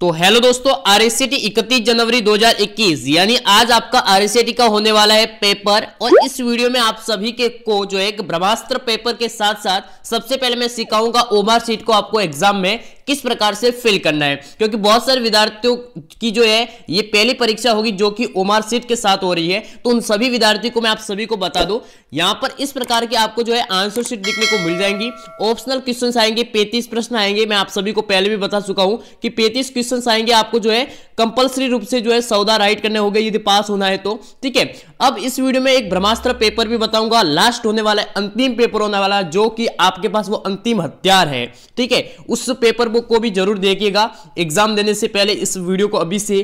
तो हेलो दोस्तों R S C T इकतीस जनवरी 2021 यानी आज आपका आर एस सी टी का होने वाला है पेपर और इस वीडियो में आप सभी के को जो है ब्रह्मास्त्र पेपर के साथ साथ सबसे पहले मैं सिखाऊंगा ओमार सीट को आपको एग्जाम में किस प्रकार से फिल करना है क्योंकि बहुत सारे विद्यार्थियों की जो है ये पहली परीक्षा होगी जो कि ओमार सीट के साथ हो रही है तो उन सभी विद्यार्थियों को मैं आप सभी को बता दू यहां पर इस प्रकार की आपको जो है आंसर शीट देखने को मिल जाएंगी ऑप्शनल क्वेश्चन आएंगे पैंतीस प्रश्न आएंगे मैं आप सभी को पहले भी बता चुका हूं कि पैंतीस क्वेश्चन आएंगे आपको जो है कंपल्सरी रूप से जो है सौदा राइट करने हो यदि पास होना है तो ठीक है अब इस वीडियो में एक ब्रह्मास्त्र पेपर भी बताऊंगा लास्ट होने वाला है अंतिम पेपर होने वाला जो कि आपके पास वो अंतिम हथियार है ठीक है उस पेपर बुक को भी जरूर देखिएगा एग्जाम देने से पहले इस वीडियो को अभी से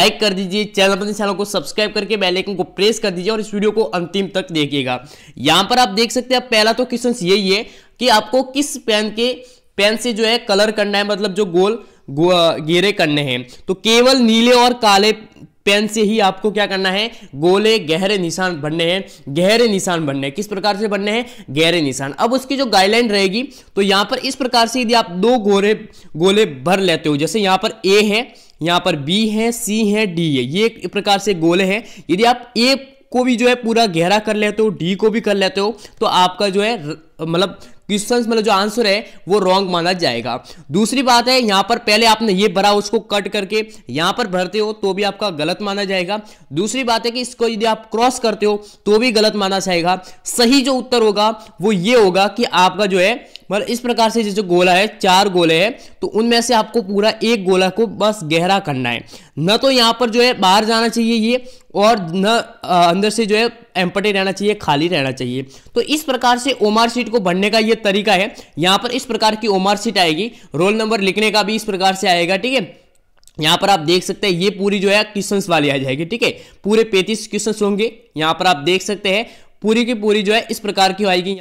लाइक कर दीजिए चैनल अपने चैनल को सब्सक्राइब करके बेल आइकन को प्रेस कर दीजिए और इस वीडियो को अंतिम तक देखिएगा यहां पर आप देख सकते हैं पहला तो क्वेश्चन यही है कि आपको किस पेन के पेन से जो है कलर करना है मतलब जो गोल घेरे करने हैं तो केवल नीले और काले पेन से ही आपको क्या करना है गोले गहरे निशान बनने हैं गहरे निशान बनने हैं किस प्रकार से बनने हैं गहरे निशान अब उसकी जो गाइडलाइन रहेगी तो यहां पर इस प्रकार से यदि आप दो गोरे गोले भर लेते हो जैसे यहाँ पर ए है यहां पर बी है सी है डी है ये एक प्रकार से गोले हैं यदि आप ए को भी जो है पूरा गहरा कर लेते हो डी को भी कर लेते हो तो आपका जो है मतलब क्वेश्चन मतलब जो आंसर है वो रॉन्ग माना जाएगा दूसरी बात है यहाँ पर पहले आपने ये भरा उसको कट करके यहाँ पर भरते हो तो भी आपका गलत माना जाएगा दूसरी बात है कि इसको यदि आप क्रॉस करते हो तो भी गलत माना जाएगा सही जो उत्तर होगा वो ये होगा कि आपका जो है मतलब इस प्रकार से जैसे गोला है चार गोले हैं तो उनमें से आपको पूरा एक गोला को बस गहरा करना है न तो यहाँ पर जो है बाहर जाना चाहिए ये और न अंदर से जो है एम्पटे रहना चाहिए खाली रहना चाहिए तो इस प्रकार से ओमार सीट को भरने का ये तरीका है यहाँ पर इस प्रकार की ओमार सीट आएगी रोल नंबर लिखने का भी इस प्रकार से आएगा ठीक है यहाँ पर आप देख सकते हैं ये पूरी जो है क्वेश्चंस वाली आ जाएगी ठीक है पूरे पैंतीस क्वेश्चंस होंगे यहाँ पर आप देख सकते हैं पूरी की पूरी जो है इस प्रकार की आएगी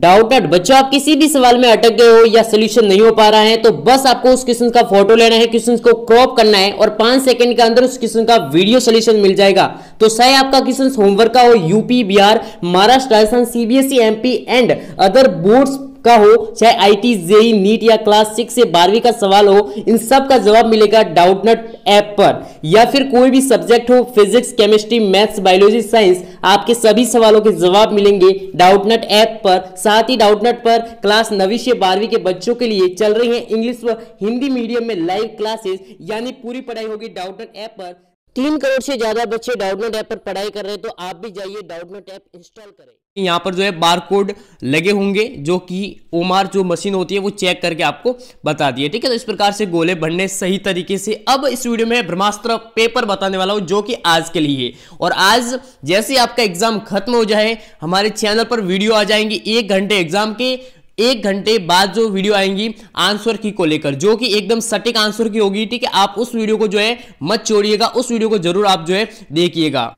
डाउटेड बच्चों आप किसी भी सवाल में अटक गए हो या सोल्यूशन नहीं हो पा रहा है तो बस आपको उस क्वेश्चन का फोटो लेना है क्वेश्चन को क्रॉप करना है और पांच सेकंड के अंदर उस क्वेश्चन का वीडियो सोल्यूशन मिल जाएगा तो चाहे आपका क्वेश्चन होमवर्क का हो UP Bihar Maharashtra Rajasthan CBSE MP and other boards का हो चाहे आई टी जेई नीट या क्लास सिक्स से बारहवीं का सवाल हो इन सब का जवाब मिलेगा डाउटनट ऐप पर या फिर कोई भी सब्जेक्ट हो physics chemistry maths biology science आपके सभी सवालों के जवाब मिलेंगे डाउटनट ऐप पर साथ ही डाउटनट पर क्लास नवी से बारहवीं के बच्चों के लिए चल रही है इंग्लिश व हिंदी मीडियम में लाइव क्लासेस यानी पूरी पढ़ाई होगी डाउटनट ऐप पर तीन करोड़ से ज्यादा बच्चे डाउटनेट ऐप पर पढ़ाई कर रहे हैं तो आप भी जाइए डाउटनेट ऐप इंस्टॉल करें यहाँ पर जो है बार कोड लगे होंगे जो कि ओमार जो मशीन होती है वो चेक करके आपको बता दिए ठीक है तो इस प्रकार से गोले भरने सही तरीके से अब इस वीडियो में ब्रह्मास्त्र पेपर बताने वाला हूँ जो कि आज के लिए और आज जैसे आपका एग्जाम खत्म हो जाए हमारे चैनल पर वीडियो आ जाएंगे एक घंटे एग्जाम के एक घंटे बाद जो वीडियो आएंगी आंसर की को लेकर जो कि एकदम सटीक आंसर की होगी ठीक है आप उस वीडियो को जो है मत छोड़िएगा उस वीडियो को जरूर आप जो है देखिएगा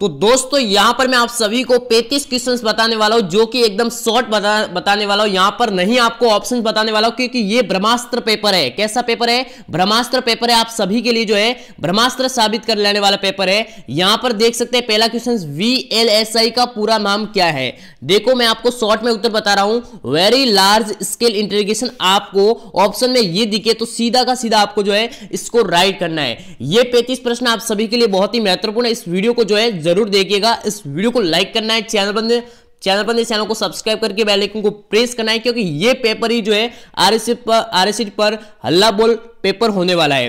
तो दोस्तों यहां पर मैं आप सभी को 35 क्वेश्चंस बताने वाला हूं जो कि एकदम शॉर्ट बता, बताने वाला हूं यहां पर नहीं आपको ऑप्शन बताने वाला हूं क्योंकि ये ब्रह्मास्त्र पेपर है कैसा पेपर है ब्रह्मास्त्र पेपर है आप सभी के लिए जो है ब्रह्मास्त्र साबित कर लेने वाला पेपर है यहां पर देख सकते हैं पहला क्वेश्चन वी का पूरा नाम क्या है देखो मैं आपको शॉर्ट में उत्तर बता रहा हूं वेरी लार्ज स्केल इंटीग्रेशन आपको ऑप्शन में ये दिखे तो सीधा का सीधा आपको जो है इसको राइट करना है ये पैंतीस प्रश्न आप सभी के लिए बहुत ही महत्वपूर्ण है इस वीडियो को जो है जरूर देखिएगा इस वीडियो को लाइक करना है चैनल बंद चैनल पर चैनल को सब्सक्राइब करके बेल आइकन को प्रेस करना है क्योंकि ये पेपर ही जो है आरएसएस पर आरएसएस पर हल्ला बोल पेपर होने वाला है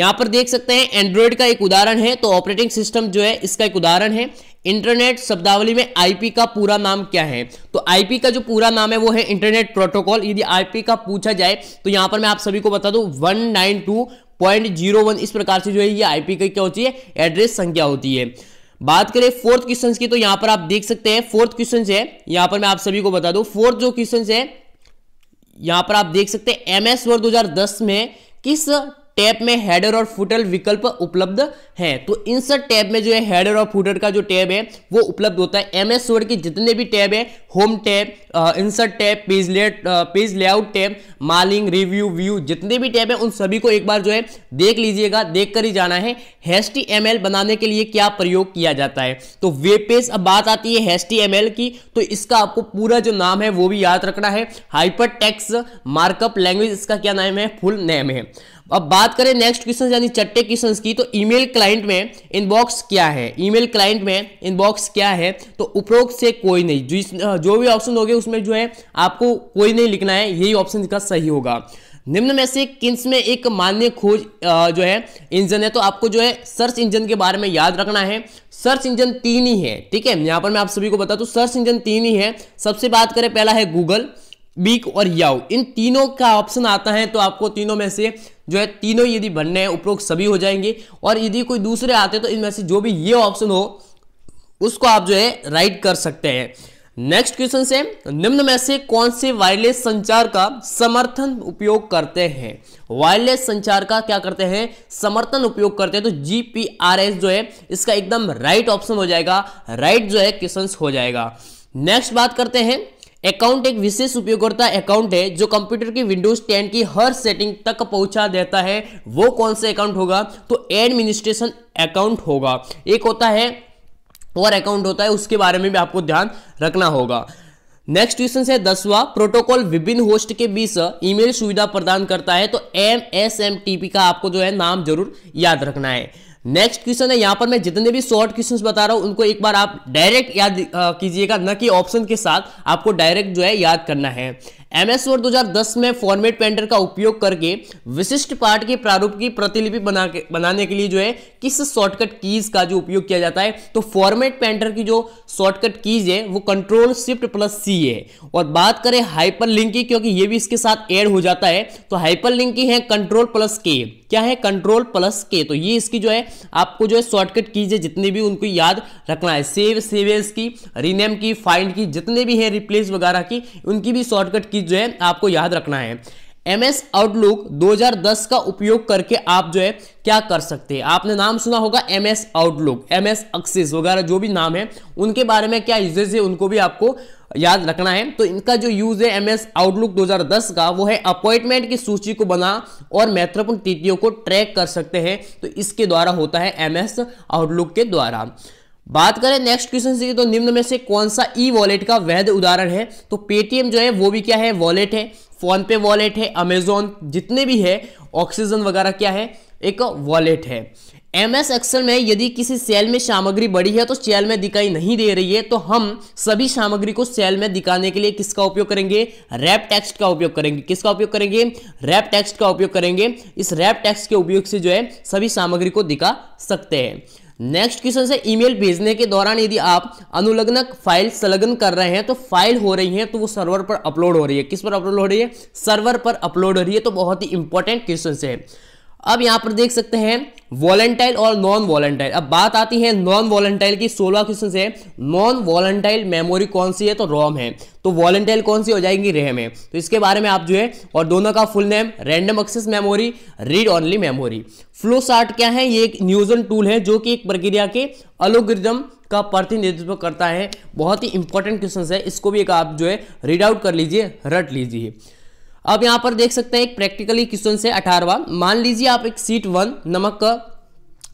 यहां पर देख सकते हैं एंड्रॉइड का एक उदाहरण है तो ऑपरेटिंग सिस्टम जो है इसका एक उदाहरण है इंटरनेट शब्दावली में आईपी का पूरा नाम क्या है तो आईपी का जो पूरा नाम है वो है इंटरनेट प्रोटोकॉल यदि आईपी का पूछा जाए तो यहां पर मैं आप सभी को बता दूं वन इस प्रकार से जो है ये आईपी का क्या होती है एड्रेस संख्या होती है बात करें फोर्थ क्वेश्चन की तो यहां पर आप देख सकते हैं फोर्थ क्वेश्चन है यहां पर मैं आप सभी को बता दू फोर्थ जो क्वेश्चन है यहां पर आप देख सकते हैं एम एस वर्ड दो में किस टैब में हेडर और फुटर विकल्प उपलब्ध हैं तो इन सब टैब में जो है हेडर और फुटर का जो टैब है वो उपलब्ध होता है एमएस वर्ड के जितने भी टैब है home tab insert tab page let page layout tab mailing review view जितने भी टैब है उन सभी को एक बार जो है देख लीजिएगा देख कर ही जाना है हैश टी एम एल बनाने के लिए क्या प्रयोग किया जाता है तो वेब पेज अब बात आती है हैश टी एम एल की तो इसका आपको पूरा जो नाम है वो भी याद रखना है हाइपर टेक्स मार्कअप लैंग्वेज इसका क्या नाम है फुल नेम है अब बात करें नेक्स्ट क्वेश्चन यानी चट्टे क्वेश्चन की तो ईमेल क्लाइंट में इनबॉक्स क्या है ईमेल क्लाइंट में इनबॉक्स क्या है तो उपरोक्त से कोई नहीं जिस जो भी ऑप्शन हो उसमें जो है आपको कोई नहीं लिखना है यही ऑप्शन का सही होगा निम्न में से किन्स में एक मान्य खोज जो है इंजन है तो आपको जो है सर्च इंजन के बारे में याद रखना है सर्च इंजन तीन ही है ठीक है यहाँ पर मैं आप सभी को बता दूँ सर्च इंजन तीन ही है सबसे बात करें पहला है गूगल बीक और याओ इन तीनों का ऑप्शन आता है तो आपको तीनों में से जो है तीनों यदि बनने हैं उपरोक्त सभी हो जाएंगे और यदि कोई दूसरे आते हैं तो इनमें से जो भी ये ऑप्शन हो उसको आप जो है राइट कर सकते हैं नेक्स्ट क्वेश्चन से निम्न में से कौन से वायरलेस संचार का समर्थन उपयोग करते हैं वायरलेस संचार का क्या करते हैं समर्थन उपयोग करते हैं तो जीपीआरएस जो है इसका एकदम राइट ऑप्शन हो जाएगा राइट जो है क्वेश्चन हो जाएगा नेक्स्ट बात करते हैं अकाउंट एक विशेष उपयोगकर्ता अकाउंट है जो कंप्यूटर की विंडोज 10 की हर सेटिंग तक पहुंचा देता है वो कौन सा अकाउंट होगा तो एडमिनिस्ट्रेशन अकाउंट होगा एक होता है और अकाउंट होता है उसके बारे में भी आपको ध्यान रखना होगा नेक्स्ट क्वेश्चन है दसवा प्रोटोकॉल विभिन्न होस्ट के बीच ईमेल सुविधा प्रदान करता है तो M S M T P का आपको जो है नाम जरूर याद रखना है नेक्स्ट क्वेश्चन है यहां पर मैं जितने भी शॉर्ट क्वेश्चन बता रहा हूं उनको एक बार आप डायरेक्ट याद कीजिएगा न कि ऑप्शन के साथ आपको डायरेक्ट जो है याद करना है एमएस वर्ड 2010 में फॉर्मेट पेंटर का उपयोग करके विशिष्ट पाठ के प्रारूप की प्रतिलिपि बना के बनाने के लिए जो है किस शॉर्टकट कीज का जो उपयोग किया जाता है तो फॉर्मेट पेंटर की जो शॉर्टकट कीज है वो कंट्रोल शिफ्ट प्लस सी है और बात करें हाइपर लिंक की क्योंकि ये भी इसके साथ एड हो जाता है तो हाइपर लिंक की है कंट्रोल प्लस के क्या है कंट्रोल प्लस के तो ये इसकी जो है आपको जो है शॉर्टकट कीज है जितने भी उनको याद रखना है सेव सेवेज की रीनेम की फाइंड की जितने भी है रिप्लेस वगैरह की उनकी भी शॉर्टकट की चीज़ जो है आपको याद रखना है एम एस आउटलुक दो का उपयोग करके आप जो है क्या कर सकते हैं आपने नाम सुना होगा M S Outlook M S Access वगैरह जो भी नाम है उनके बारे में क्या यूजेज है उनको भी आपको याद रखना है तो इनका जो यूज है एम एस आउटलुक दो का वो है अपॉइंटमेंट की सूची को बना और महत्वपूर्ण तिथियों को ट्रैक कर सकते हैं तो इसके द्वारा होता है एम एस आउटलुक के द्वारा बात करें नेक्स्ट क्वेश्चन से तो निम्न में से कौन सा ई वॉलेट का वैध उदाहरण है तो पेटीएम जो है वो भी क्या है वॉलेट है फोन पे वॉलेट है अमेजोन जितने भी है ऑक्सीजन वगैरह क्या है एक वॉलेट है एम एस एक्सल में यदि किसी सेल में सामग्री बड़ी है तो सेल में दिखाई नहीं दे रही है तो हम सभी सामग्री को सेल में दिखाने के लिए किसका उपयोग करेंगे रैप टेक्स्ट का उपयोग करेंगे किसका उपयोग करेंगे रैप टेक्स्ट का उपयोग करेंगे इस रैप टेक्स्ट के उपयोग से जो है सभी सामग्री को दिखा सकते हैं नेक्स्ट क्वेश्चन से ईमेल भेजने के दौरान यदि आप अनुलग्नक फाइल संलग्न कर रहे हैं तो फाइल हो रही है तो वो सर्वर पर अपलोड हो रही है किस पर अपलोड हो रही है सर्वर पर अपलोड हो रही है तो बहुत ही इंपॉर्टेंट क्वेश्चन है अब यहां पर देख सकते हैं वॉलेंटाइल और नॉन वॉलेंटाइल अब बात आती है नॉन वॉलेंटाइल की सोलह क्वेश्चन है नॉन वॉलेंटाइल मेमोरी कौन सी है तो रोम है तो वॉलेंटाइल कौन सी हो जाएगी रेम है तो इसके बारे में आप जो है और दोनों का full name random access memory read only memory flow chart क्या है ये एक न्यूजन टूल है जो कि एक प्रक्रिया के अलोग्रिदम का प्रतिनिधित्व करता है बहुत ही इंपॉर्टेंट क्वेश्चन है इसको भी एक आप जो है रीड आउट कर लीजिए रट लीजिए अब यहाँ पर देख सकते हैं एक प्रैक्टिकली क्वेश्चन से अठारवा मान लीजिए आप एक सीट वन नमक का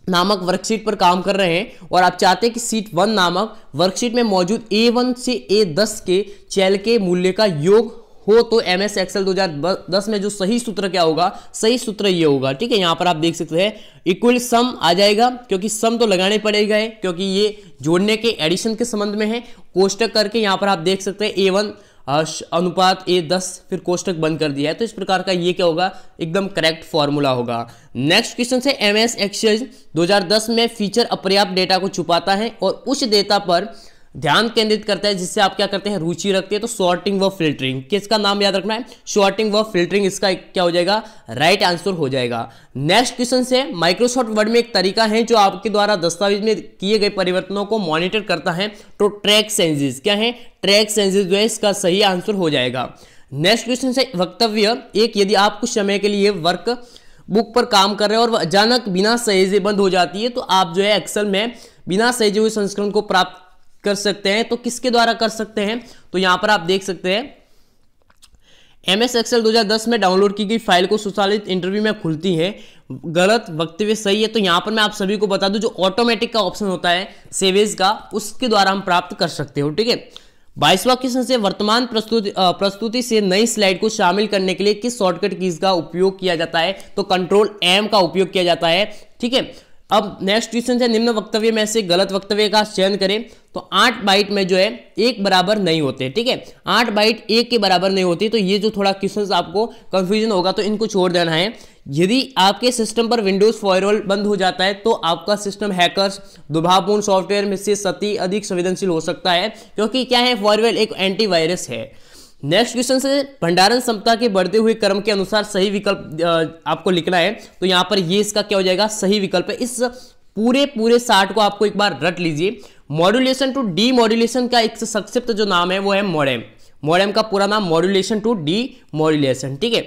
नामक वर्कशीट पर काम कर रहे हैं और आप चाहते हैं कि सीट वन नामक वर्कशीट में मौजूद ए वन से ए दस के चैल के मूल्य का योग हो तो एम एस एक्सएल दो हजार दस में जो सही सूत्र क्या होगा सही सूत्र ये होगा ठीक है यहाँ पर आप देख सकते हैं इक्वल सम आ जाएगा क्योंकि सम तो लगाने पड़ेगा क्योंकि ये जोड़ने के एडिशन के संबंध में है कोष्टक करके यहाँ पर आप देख सकते हैं ए वन अनुपात ए दस फिर कोष्टक बंद कर दिया है तो इस प्रकार का ये क्या होगा एकदम करेक्ट फॉर्मूला होगा नेक्स्ट क्वेश्चन से एम एस एक्सचेंज 2010 में फीचर अपर्याप्त डेटा को छुपाता है और उस डेटा पर ध्यान केंद्रित करता है जिससे आप क्या करते हैं रुचि रखते हैं तो शॉर्टिंग व फिल्टरिंग किसका नाम याद रखना है शॉर्टिंग व फिल्टरिंग इसका क्या हो जाएगा राइट आंसर हो जाएगा नेक्स्ट क्वेश्चन से माइक्रोसॉफ्ट वर्ड में एक तरीका है जो आपके द्वारा दस्तावेज में किए गए परिवर्तनों को मॉनिटर करता है तो ट्रैक सेंजेस क्या है ट्रैक सेंजेस जो है इसका सही आंसर हो जाएगा नेक्स्ट क्वेश्चन से वक्तव्य एक यदि आप कुछ समय के लिए वर्क बुक पर काम कर रहे हैं और अचानक बिना सहेजे बंद हो जाती है तो आप जो है एक्सल में बिना सहेजे हुए संस्करण को प्राप्त कर सकते हैं तो किसके द्वारा कर सकते हैं तो यहां पर आप देख सकते हैं एम एस एक्सएल दो में डाउनलोड की गई फाइल को सुचालित इंटरव्यू में खुलती है गलत वक्तव्य सही है तो यहां पर मैं आप सभी को बता दूं जो ऑटोमेटिक का ऑप्शन होता है सेवेज का उसके द्वारा हम प्राप्त कर सकते हो ठीक है बाईसवा क्वेश्चन से वर्तमान प्रस्तुति प्रस्तुति से नई स्लाइड को शामिल करने के लिए किस शॉर्टकट कीज का उपयोग किया जाता है तो कंट्रोल एम का उपयोग किया जाता है ठीक है अब नेक्स्ट क्वेश्चन है निम्न वक्तव्य में से गलत वक्तव्य का चयन करें तो आठ बाइट में जो है एक बराबर नहीं होते ठीक है आठ बाइट एक के बराबर नहीं होती तो ये जो थोड़ा क्वेश्चन आपको कंफ्यूजन होगा तो इनको छोड़ देना है यदि आपके सिस्टम पर विंडोज फॉयरवॉल बंद हो जाता है तो आपका सिस्टम हैकर्स दुभावपूर्ण सॉफ्टवेयर में से सती अधिक संवेदनशील हो सकता है क्योंकि क्या है फॉयरवेल एक एंटीवायरस है नेक्स्ट क्वेश्चन से भंडारण क्षमता के बढ़ते हुए क्रम के अनुसार सही विकल्प आपको लिखना है तो यहाँ पर ये इसका क्या हो जाएगा सही विकल्प है इस पूरे पूरे साठ को आपको एक बार रट लीजिए मॉड्यूलेशन टू डी मॉड्यूलेशन का एक संक्षिप्त जो नाम है वो है मोडेम मोडेम का पूरा नाम मॉड्यूलेशन टू डी मॉड्यूलेशन ठीक है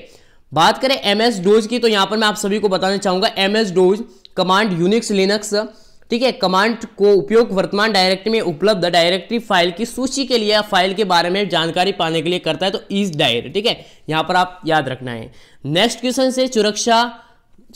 बात करें एमएस डोज की तो यहां पर मैं आप सभी को बताना चाहूंगा MS DOS command Unix Linux ठीक है कमांड को उपयोग वर्तमान डायरेक्टरी में उपलब्ध डायरेक्टरी फाइल की सूची के लिए फाइल के बारे में जानकारी पाने के लिए करता है तो इज डायर ठीक है यहां पर आप याद रखना है नेक्स्ट क्वेश्चन से सुरक्षा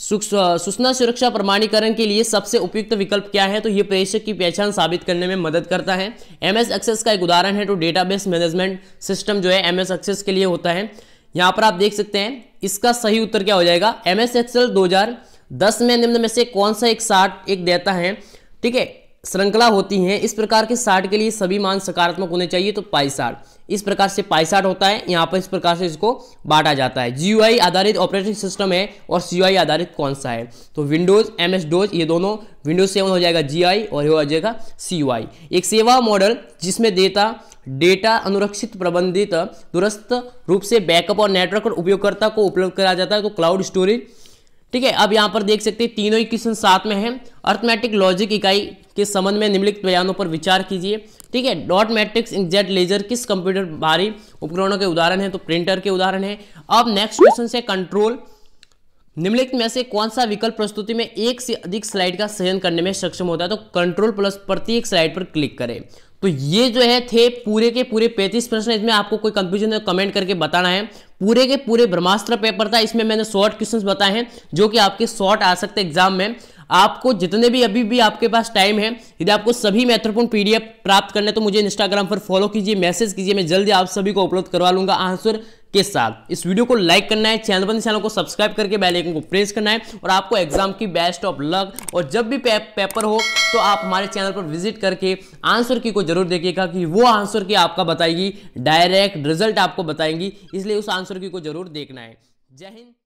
सूचना सुरक्षा प्रमाणीकरण के लिए सबसे उपयुक्त विकल्प क्या है तो यह प्रेषक की पहचान साबित करने में मदद करता है एमएस एक्सेस का एक उदाहरण है तो डेटाबेस मैनेजमेंट सिस्टम जो है एमएस एक्सेस के लिए होता है यहां पर आप देख सकते हैं इसका सही उत्तर क्या हो जाएगा एमएस एक्सेल दो हजार दस में निम्न में से कौन सा एक साठ एक देता है ठीक है श्रृंखला होती है इस प्रकार के साठ के लिए सभी मान सकारात्मक होने चाहिए तो पाई साठ इस प्रकार से पाई साठ होता है यहाँ पर इस प्रकार से इसको बांटा जाता है जी आधारित ऑपरेटिंग सिस्टम है और सी आधारित कौन सा है तो विंडोज एम एस डोज ये दोनों विंडोज सेवन हो जाएगा जी और ये हो जाएगा सी एक सेवा मॉडल जिसमें देता डेटा अनुरक्षित प्रबंधित दुरस्त रूप से बैकअप और नेटवर्क और उपयोगकर्ता को उपलब्ध कराया जाता है तो क्लाउड स्टोरेज ठीक है अब यहाँ पर देख सकते हैं तीनों ही क्वेश्चन साथ में है अर्थमेटिक लॉजिक इकाई के संबंध में निम्नलिखित बयानों पर विचार कीजिए ठीक है डॉट मैट्रिक्स इंकजेट लेजर किस कंप्यूटर भारी उपकरणों के उदाहरण है तो प्रिंटर के उदाहरण है अब नेक्स्ट क्वेश्चन से कंट्रोल निम्नलिखित में से कौन सा विकल्प प्रस्तुति में एक से अधिक स्लाइड का सहन करने में सक्षम होता है तो कंट्रोल प्लस प्रत्येक स्लाइड पर क्लिक करें तो ये जो है थे पूरे के पूरे पैंतीस प्रश्न इसमें आपको कोई कंफ्यूजन है कमेंट करके बताना है पूरे के पूरे ब्रह्मास्त्र पेपर था इसमें मैंने शॉर्ट क्वेश्चन बताए हैं जो कि आपके शॉर्ट आ सकते एग्जाम में आपको जितने भी अभी भी आपके पास टाइम है यदि आपको सभी महत्वपूर्ण पीडीएफ प्राप्त करने तो मुझे इंस्टाग्राम पर फॉलो कीजिए मैसेज कीजिए मैं जल्दी आप सभी को उपलब्ध करवा लूंगा आंसर के साथ इस वीडियो को लाइक करना है चैनल बंद चैनल को सब्सक्राइब करके बेल आइकन को प्रेस करना है और आपको एग्जाम की बेस्ट ऑफ लक और जब भी पेपर हो तो आप हमारे चैनल पर विजिट करके आंसर की को जरूर देखिएगा कि वो आंसर की आपका बताएगी डायरेक्ट रिजल्ट आपको बताएंगी इसलिए उस आंसर की को जरूर देखना है जय हिंद